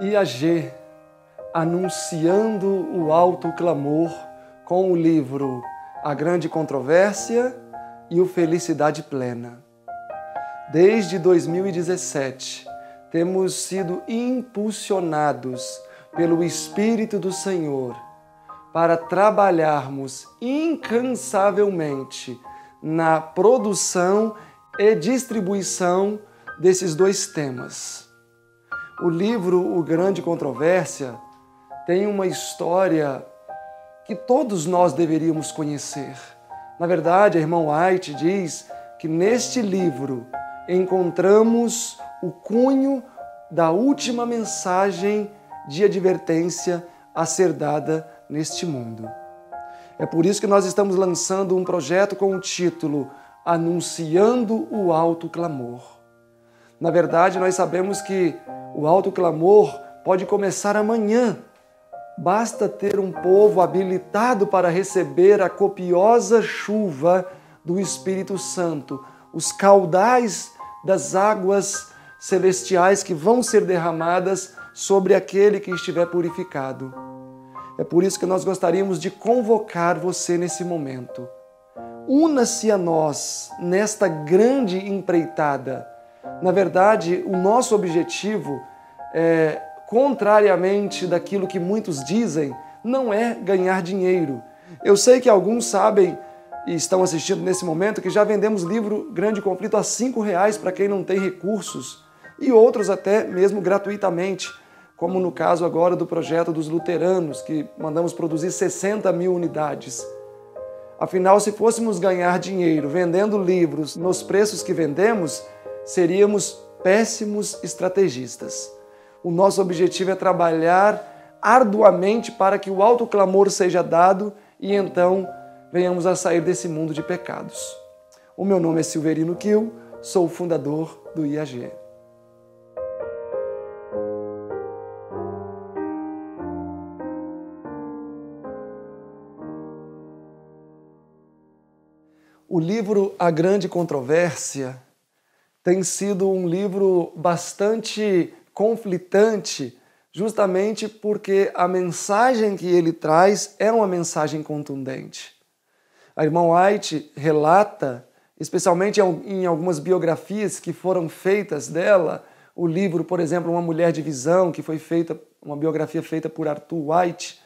e a G, anunciando o alto clamor com o livro A Grande Controvérsia e o Felicidade Plena. Desde 2017, temos sido impulsionados pelo Espírito do Senhor para trabalharmos incansavelmente na produção e distribuição desses dois temas. O livro O Grande Controvérsia tem uma história que todos nós deveríamos conhecer. Na verdade, a irmã White diz que neste livro encontramos o cunho da última mensagem de advertência a ser dada neste mundo. É por isso que nós estamos lançando um projeto com o título Anunciando o Alto Clamor. Na verdade, nós sabemos que o alto clamor pode começar amanhã. Basta ter um povo habilitado para receber a copiosa chuva do Espírito Santo, os caudais das águas celestiais que vão ser derramadas sobre aquele que estiver purificado. É por isso que nós gostaríamos de convocar você nesse momento. Una-se a nós nesta grande empreitada na verdade, o nosso objetivo, é, contrariamente daquilo que muitos dizem, não é ganhar dinheiro. Eu sei que alguns sabem e estão assistindo nesse momento que já vendemos livro Grande Conflito a cinco reais para quem não tem recursos e outros até mesmo gratuitamente, como no caso agora do projeto dos luteranos que mandamos produzir 60 mil unidades. Afinal, se fôssemos ganhar dinheiro vendendo livros nos preços que vendemos, seríamos péssimos estrategistas. O nosso objetivo é trabalhar arduamente para que o alto clamor seja dado e então venhamos a sair desse mundo de pecados. O meu nome é Silverino Kiel, sou o fundador do IAG. O livro A Grande Controvérsia tem sido um livro bastante conflitante, justamente porque a mensagem que ele traz é uma mensagem contundente. A irmã White relata, especialmente em algumas biografias que foram feitas dela, o livro, por exemplo, Uma Mulher de Visão, que foi feita, uma biografia feita por Arthur White,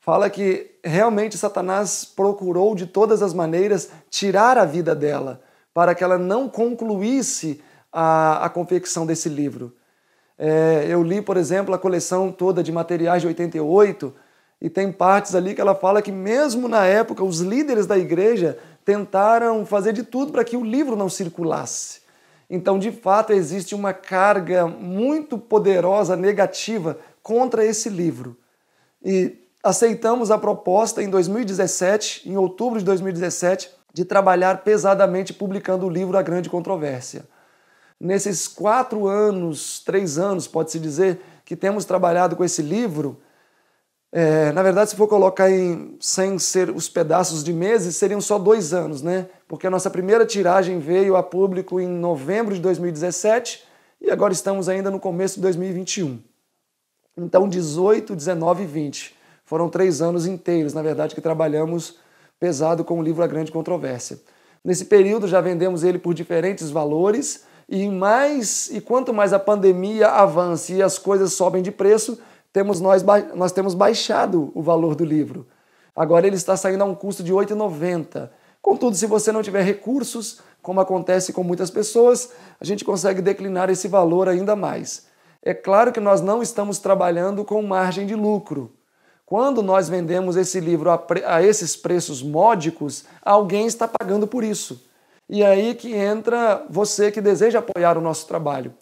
fala que realmente Satanás procurou de todas as maneiras tirar a vida dela para que ela não concluísse a, a confecção desse livro. É, eu li, por exemplo, a coleção toda de materiais de 88 e tem partes ali que ela fala que, mesmo na época, os líderes da igreja tentaram fazer de tudo para que o livro não circulasse. Então, de fato, existe uma carga muito poderosa negativa contra esse livro. E aceitamos a proposta em 2017, em outubro de 2017, de trabalhar pesadamente publicando o livro A Grande Controvérsia. Nesses quatro anos, três anos, pode-se dizer, que temos trabalhado com esse livro, é, na verdade, se for colocar em, sem ser os pedaços de meses, seriam só dois anos, né? Porque a nossa primeira tiragem veio a público em novembro de 2017 e agora estamos ainda no começo de 2021. Então, 18, 19 e 20. Foram três anos inteiros, na verdade, que trabalhamos pesado com o livro A Grande Controvérsia. Nesse período já vendemos ele por diferentes valores e mais e quanto mais a pandemia avança e as coisas sobem de preço, temos nós, nós temos baixado o valor do livro. Agora ele está saindo a um custo de R$ 8,90. Contudo, se você não tiver recursos, como acontece com muitas pessoas, a gente consegue declinar esse valor ainda mais. É claro que nós não estamos trabalhando com margem de lucro. Quando nós vendemos esse livro a, a esses preços módicos, alguém está pagando por isso. E aí que entra você que deseja apoiar o nosso trabalho.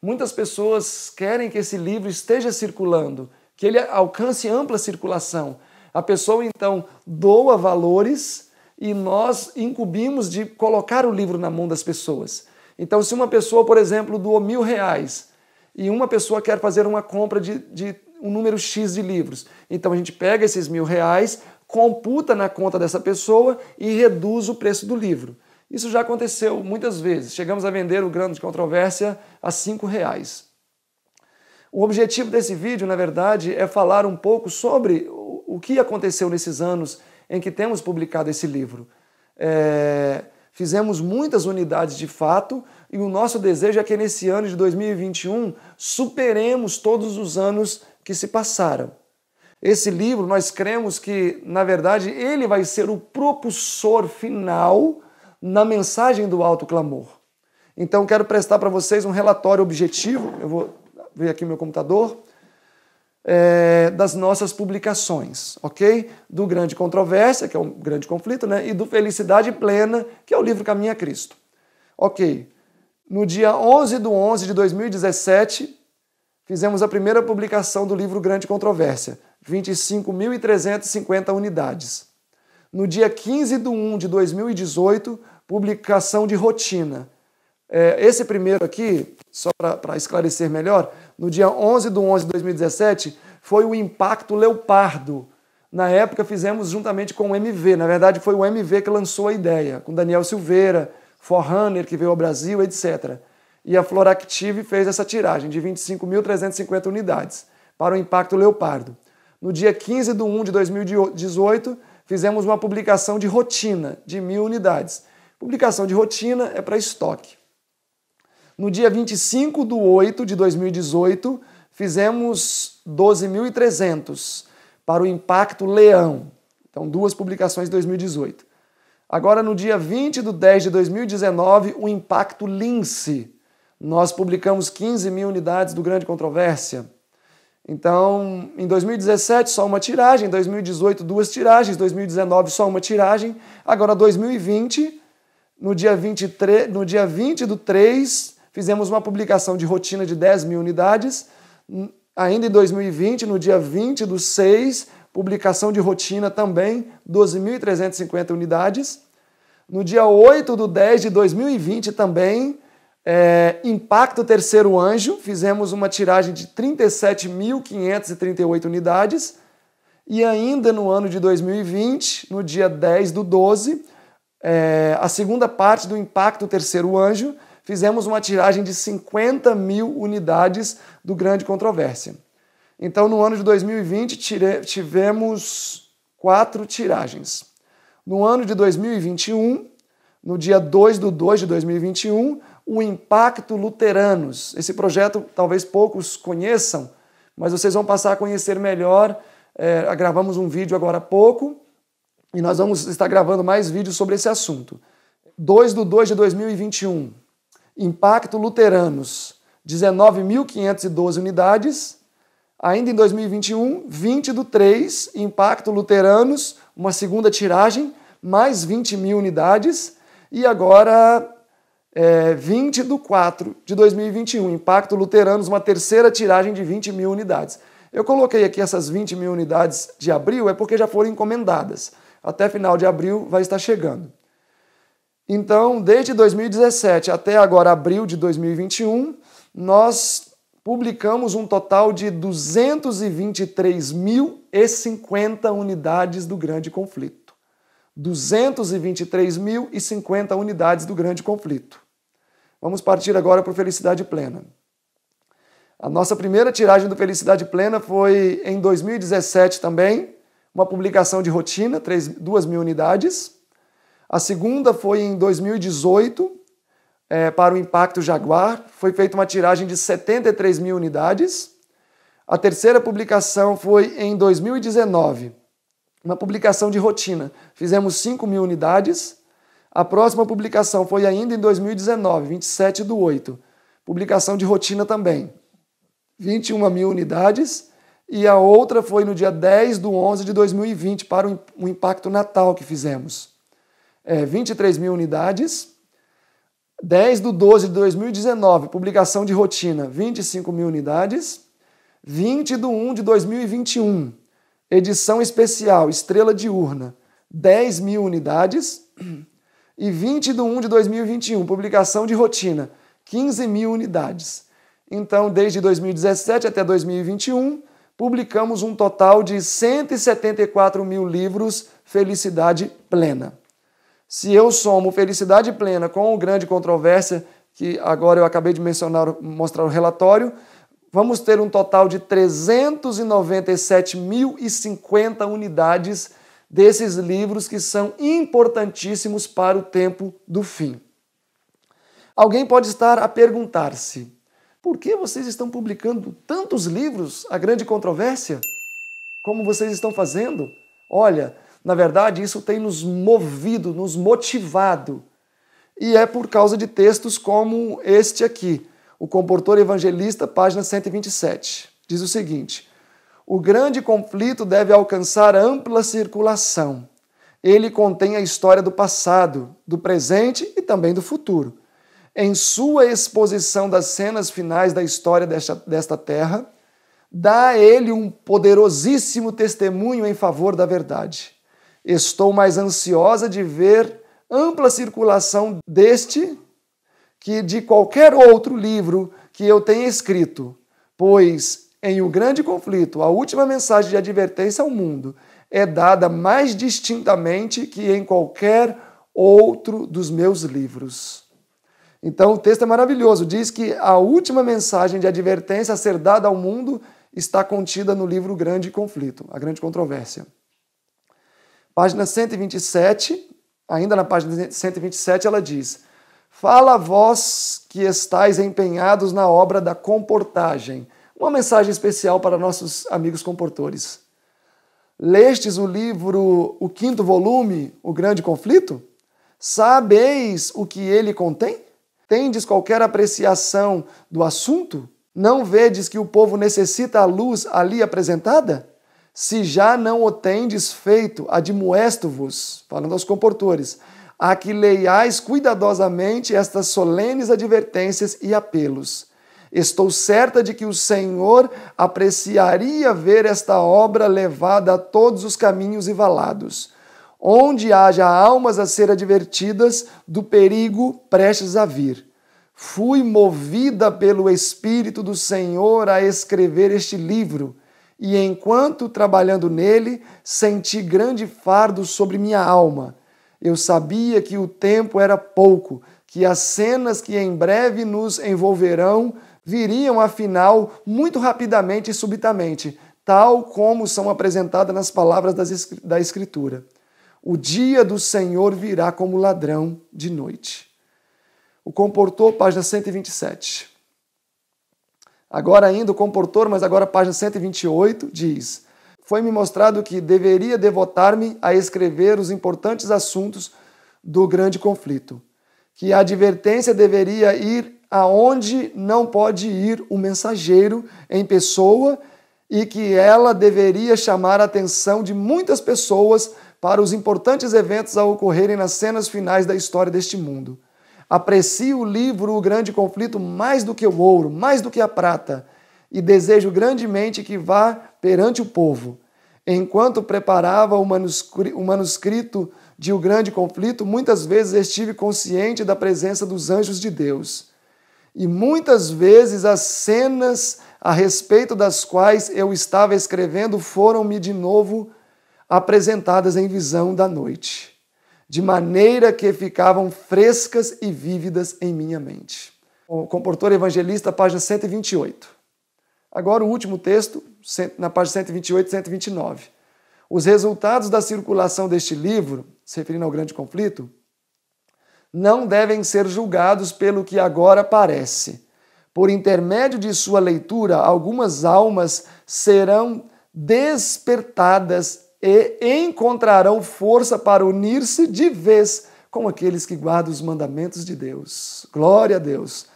Muitas pessoas querem que esse livro esteja circulando, que ele alcance ampla circulação. A pessoa então doa valores e nós incumbimos de colocar o livro na mão das pessoas. Então, se uma pessoa, por exemplo, doou mil reais e uma pessoa quer fazer uma compra de, de um número X de livros. Então a gente pega esses mil reais, computa na conta dessa pessoa e reduz o preço do livro. Isso já aconteceu muitas vezes. Chegamos a vender o grano de controvérsia a cinco reais. O objetivo desse vídeo, na verdade, é falar um pouco sobre o que aconteceu nesses anos em que temos publicado esse livro. É... Fizemos muitas unidades de fato e o nosso desejo é que nesse ano de 2021 superemos todos os anos que se passaram. Esse livro, nós cremos que, na verdade, ele vai ser o propulsor final na mensagem do alto clamor. Então, quero prestar para vocês um relatório objetivo, eu vou ver aqui meu computador, é, das nossas publicações, ok? Do Grande Controvérsia, que é um grande conflito, né? E do Felicidade Plena, que é o livro Caminha a Cristo. Ok, no dia 11 de 11 de 2017, fizemos a primeira publicação do livro Grande Controvérsia, 25.350 unidades. No dia 15 de 1 de 2018, publicação de rotina. É, esse primeiro aqui, só para esclarecer melhor, no dia 11 de 11 de 2017, foi o Impacto Leopardo. Na época fizemos juntamente com o MV, na verdade foi o MV que lançou a ideia, com Daniel Silveira, Forrunner, que veio ao Brasil, etc e a Floractive fez essa tiragem de 25.350 unidades para o impacto Leopardo. No dia 15 de 1 de 2018, fizemos uma publicação de rotina de mil unidades. Publicação de rotina é para estoque. No dia 25 de 8 de 2018, fizemos 12.300 para o impacto leão. Então, duas publicações de 2018. Agora, no dia 20 de 10 de 2019, o impacto lince. Nós publicamos 15 mil unidades do Grande Controvérsia. Então, em 2017, só uma tiragem, 2018, duas tiragens, 2019, só uma tiragem. Agora, 2020, no dia 23, no dia 20 do 3, fizemos uma publicação de rotina de 10 mil unidades. Ainda em 2020, no dia 20 do 6, publicação de rotina também, 12.350 unidades. No dia 8 do 10 de 2020 também, é, Impacto Terceiro Anjo, fizemos uma tiragem de 37.538 unidades. E ainda no ano de 2020, no dia 10 do 12, é, a segunda parte do Impacto Terceiro Anjo, fizemos uma tiragem de 50 mil unidades do Grande Controvérsia. Então, no ano de 2020, tire, tivemos quatro tiragens. No ano de 2021, no dia 2 do 2 de 2021, o Impacto Luteranos. Esse projeto talvez poucos conheçam, mas vocês vão passar a conhecer melhor. É, gravamos um vídeo agora há pouco e nós vamos estar gravando mais vídeos sobre esse assunto. 2 de 2 de 2021, Impacto Luteranos, 19.512 unidades. Ainda em 2021, 20 do 3, Impacto Luteranos, uma segunda tiragem, mais 20 mil unidades. E agora, é, 20 de 4 de 2021, Impacto Luteranos, uma terceira tiragem de 20 mil unidades. Eu coloquei aqui essas 20 mil unidades de abril, é porque já foram encomendadas. Até final de abril vai estar chegando. Então, desde 2017 até agora, abril de 2021, nós publicamos um total de 223.050 unidades do Grande Conflito. 223.050 unidades do Grande Conflito. Vamos partir agora para o Felicidade Plena. A nossa primeira tiragem do Felicidade Plena foi em 2017 também, uma publicação de rotina, 2 mil unidades. A segunda foi em 2018, é, para o Impacto Jaguar, foi feita uma tiragem de 73 mil unidades. A terceira publicação foi em 2019, uma publicação de rotina. Fizemos 5 mil unidades. A próxima publicação foi ainda em 2019, 27 do 8. Publicação de rotina também. 21 mil unidades. E a outra foi no dia 10 do 11 de 2020, para o impacto natal que fizemos. É, 23 mil unidades. 10 do 12 de 2019, publicação de rotina, 25 mil unidades. 20 do 1 de 2021, edição especial, estrela de Urna, 10 mil unidades. E 20 de 1 de 2021, publicação de rotina, 15 mil unidades. Então, desde 2017 até 2021, publicamos um total de 174 mil livros Felicidade Plena. Se eu somo Felicidade Plena com o Grande Controvérsia, que agora eu acabei de mencionar, mostrar o relatório, vamos ter um total de 397.050 unidades desses livros que são importantíssimos para o tempo do fim. Alguém pode estar a perguntar-se: por que vocês estão publicando tantos livros? A grande controvérsia? Como vocês estão fazendo? Olha, na verdade, isso tem nos movido, nos motivado. E é por causa de textos como este aqui, O Comportor Evangelista, página 127. Diz o seguinte: o grande conflito deve alcançar ampla circulação. Ele contém a história do passado, do presente e também do futuro. Em sua exposição das cenas finais da história desta, desta terra, dá ele um poderosíssimo testemunho em favor da verdade. Estou mais ansiosa de ver ampla circulação deste que de qualquer outro livro que eu tenha escrito, pois em O Grande Conflito, a última mensagem de advertência ao mundo é dada mais distintamente que em qualquer outro dos meus livros. Então o texto é maravilhoso, diz que a última mensagem de advertência a ser dada ao mundo está contida no livro o Grande Conflito, a Grande Controvérsia. Página 127, ainda na página 127, ela diz: Fala vós que estáis empenhados na obra da comportagem, uma mensagem especial para nossos amigos comportores. Lestes o livro, o quinto volume, O Grande Conflito? Sabeis o que ele contém? Tendes qualquer apreciação do assunto? Não vedes que o povo necessita a luz ali apresentada? Se já não o tendes feito, admoesto-vos, falando aos comportores, a que leiais cuidadosamente estas solenes advertências e apelos Estou certa de que o Senhor apreciaria ver esta obra levada a todos os caminhos e valados, onde haja almas a ser advertidas do perigo prestes a vir. Fui movida pelo Espírito do Senhor a escrever este livro, e enquanto trabalhando nele, senti grande fardo sobre minha alma. Eu sabia que o tempo era pouco, que as cenas que em breve nos envolverão viriam afinal muito rapidamente e subitamente, tal como são apresentadas nas palavras da Escritura. O dia do Senhor virá como ladrão de noite. O comportor, página 127. Agora ainda o comportor, mas agora página 128, diz: Foi-me mostrado que deveria devotar-me a escrever os importantes assuntos do grande conflito, que a advertência deveria ir aonde não pode ir o mensageiro em pessoa e que ela deveria chamar a atenção de muitas pessoas para os importantes eventos a ocorrerem nas cenas finais da história deste mundo. Aprecio o livro O Grande Conflito mais do que o ouro, mais do que a prata, e desejo grandemente que vá perante o povo. Enquanto preparava o manuscrito de O Grande Conflito, muitas vezes estive consciente da presença dos anjos de Deus. E muitas vezes as cenas a respeito das quais eu estava escrevendo foram-me de novo apresentadas em visão da noite, de maneira que ficavam frescas e vívidas em minha mente. O Comportor Evangelista, página 128. Agora o último texto, na página 128 e 129. Os resultados da circulação deste livro, se referindo ao grande conflito, não devem ser julgados pelo que agora parece. Por intermédio de sua leitura, algumas almas serão despertadas e encontrarão força para unir-se de vez com aqueles que guardam os mandamentos de Deus. Glória a Deus.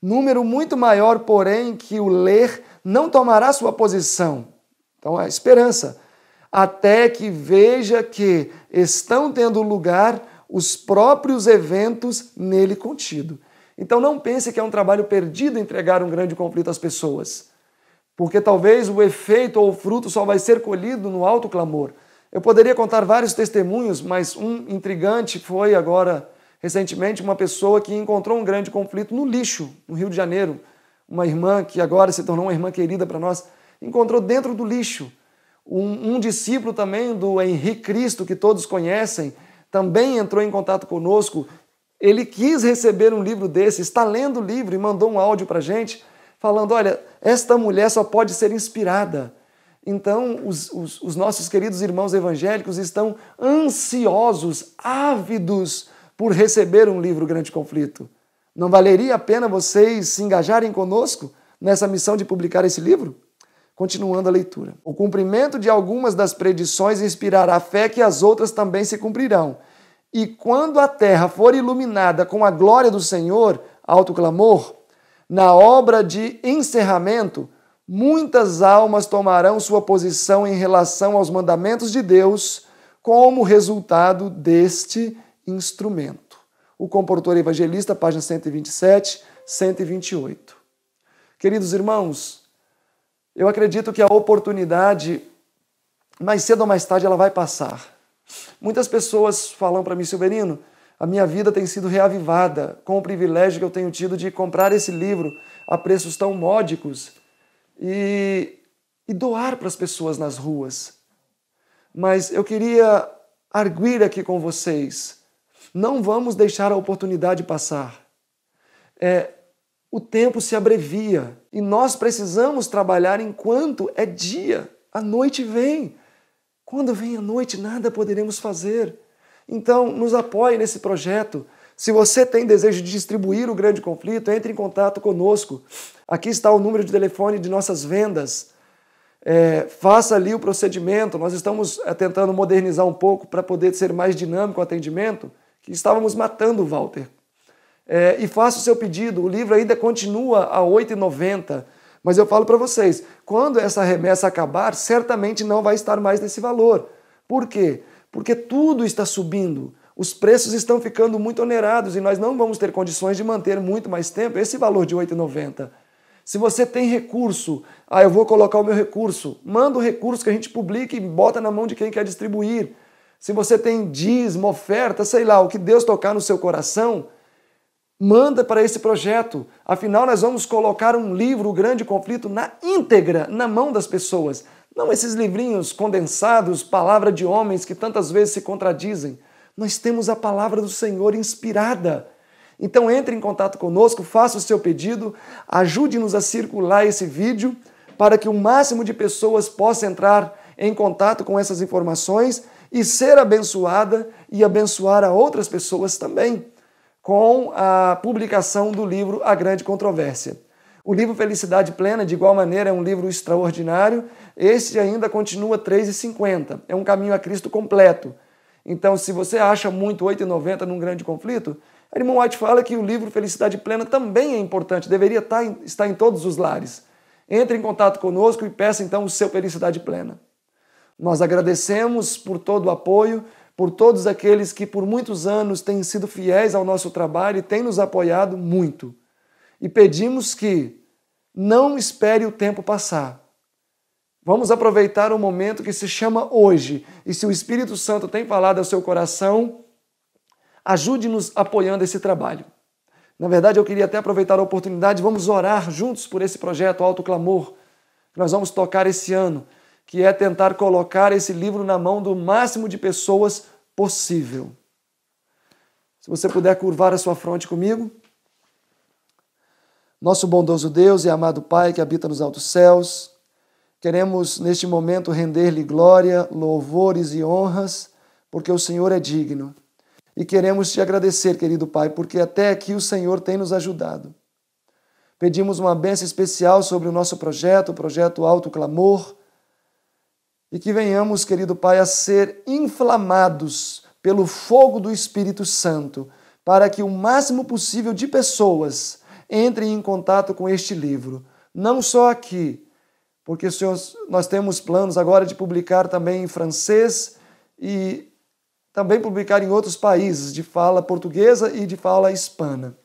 Número muito maior, porém, que o ler não tomará sua posição. Então, a esperança. Até que veja que estão tendo lugar os próprios eventos nele contido. Então não pense que é um trabalho perdido entregar um grande conflito às pessoas, porque talvez o efeito ou o fruto só vai ser colhido no alto clamor. Eu poderia contar vários testemunhos, mas um intrigante foi agora recentemente uma pessoa que encontrou um grande conflito no lixo, no Rio de Janeiro. Uma irmã que agora se tornou uma irmã querida para nós, encontrou dentro do lixo um, um discípulo também do Henrique Cristo, que todos conhecem, também entrou em contato conosco. Ele quis receber um livro desse, está lendo o livro e mandou um áudio para a gente, falando: olha, esta mulher só pode ser inspirada. Então, os, os, os, nossos queridos irmãos evangélicos estão ansiosos, ávidos por receber um livro Grande Conflito. Não valeria a pena vocês se engajarem conosco nessa missão de publicar esse livro? Continuando a leitura. O cumprimento de algumas das predições inspirará a fé que as outras também se cumprirão. E quando a terra for iluminada com a glória do Senhor, alto clamor, na obra de encerramento, muitas almas tomarão sua posição em relação aos mandamentos de Deus como resultado deste instrumento. O comportor evangelista, página 127, 128. Queridos irmãos, eu acredito que a oportunidade, mais cedo ou mais tarde, ela vai passar. Muitas pessoas falam para mim, Silverino, a minha vida tem sido reavivada com o privilégio que eu tenho tido de comprar esse livro a preços tão módicos e, e doar para as pessoas nas ruas. Mas eu queria arguir aqui com vocês: não vamos deixar a oportunidade passar. É, o tempo se abrevia e nós precisamos trabalhar enquanto é dia. A noite vem. Quando vem a noite, nada poderemos fazer. Então, nos apoie nesse projeto. Se você tem desejo de distribuir o grande conflito, entre em contato conosco. Aqui está o número de telefone de nossas vendas. É, faça ali o procedimento. Nós estamos é, tentando modernizar um pouco para poder ser mais dinâmico o atendimento, que estávamos matando o Walter é, e faça o seu pedido. O livro ainda continua a R$ 8,90. Mas eu falo para vocês, quando essa remessa acabar, certamente não vai estar mais nesse valor. Por quê? Porque tudo está subindo. Os preços estão ficando muito onerados e nós não vamos ter condições de manter muito mais tempo esse valor de R$ 8,90. Se você tem recurso, ah, eu vou colocar o meu recurso, manda o recurso que a gente publique e bota na mão de quem quer distribuir. Se você tem dízimo, oferta, sei lá, o que Deus tocar no seu coração, Manda para esse projeto. Afinal, nós vamos colocar um livro, O Grande Conflito, na íntegra, na mão das pessoas. Não esses livrinhos condensados, palavra de homens que tantas vezes se contradizem. Nós temos a palavra do Senhor inspirada. Então entre em contato conosco, faça o seu pedido, ajude-nos a circular esse vídeo para que o máximo de pessoas possa entrar em contato com essas informações e ser abençoada e abençoar a outras pessoas também com a publicação do livro A Grande Controvérsia. O livro Felicidade Plena, de igual maneira, é um livro extraordinário. Este ainda continua R$ 3,50. É um caminho a Cristo completo. Então, se você acha muito R$ 8,90 num grande conflito, Edmund White fala que o livro Felicidade Plena também é importante, deveria tá estar em todos os lares. Entre em contato conosco e peça então o seu Felicidade Plena. Nós agradecemos por todo o apoio por todos aqueles que por muitos anos têm sido fiéis ao nosso trabalho e têm nos apoiado muito. E pedimos que não espere o tempo passar. Vamos aproveitar o momento que se chama hoje. E se o Espírito Santo tem falado ao seu coração, ajude-nos apoiando esse trabalho. Na verdade, eu queria até aproveitar a oportunidade, vamos orar juntos por esse projeto Alto Clamor, que nós vamos tocar esse ano que é tentar colocar esse livro na mão do máximo de pessoas possível. Se você puder curvar a sua fronte comigo. Nosso bondoso Deus e amado Pai que habita nos altos céus, queremos neste momento render-lhe glória, louvores e honras, porque o Senhor é digno. E queremos te agradecer, querido Pai, porque até aqui o Senhor tem nos ajudado. Pedimos uma bênção especial sobre o nosso projeto, o projeto Alto Clamor, e que venhamos, querido Pai, a ser inflamados pelo fogo do Espírito Santo, para que o máximo possível de pessoas entrem em contato com este livro. Não só aqui, porque, Senhor, nós temos planos agora de publicar também em francês e também publicar em outros países de fala portuguesa e de fala hispana.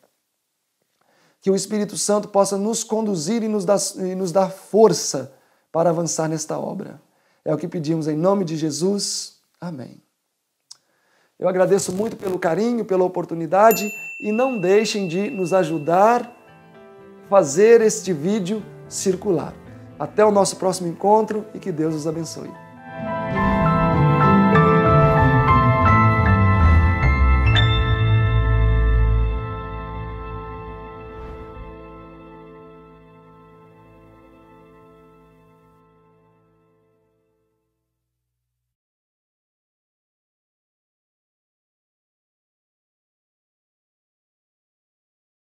Que o Espírito Santo possa nos conduzir e nos dar, e nos dar força para avançar nesta obra. É o que pedimos em nome de Jesus. Amém. Eu agradeço muito pelo carinho, pela oportunidade e não deixem de nos ajudar a fazer este vídeo circular. Até o nosso próximo encontro e que Deus os abençoe.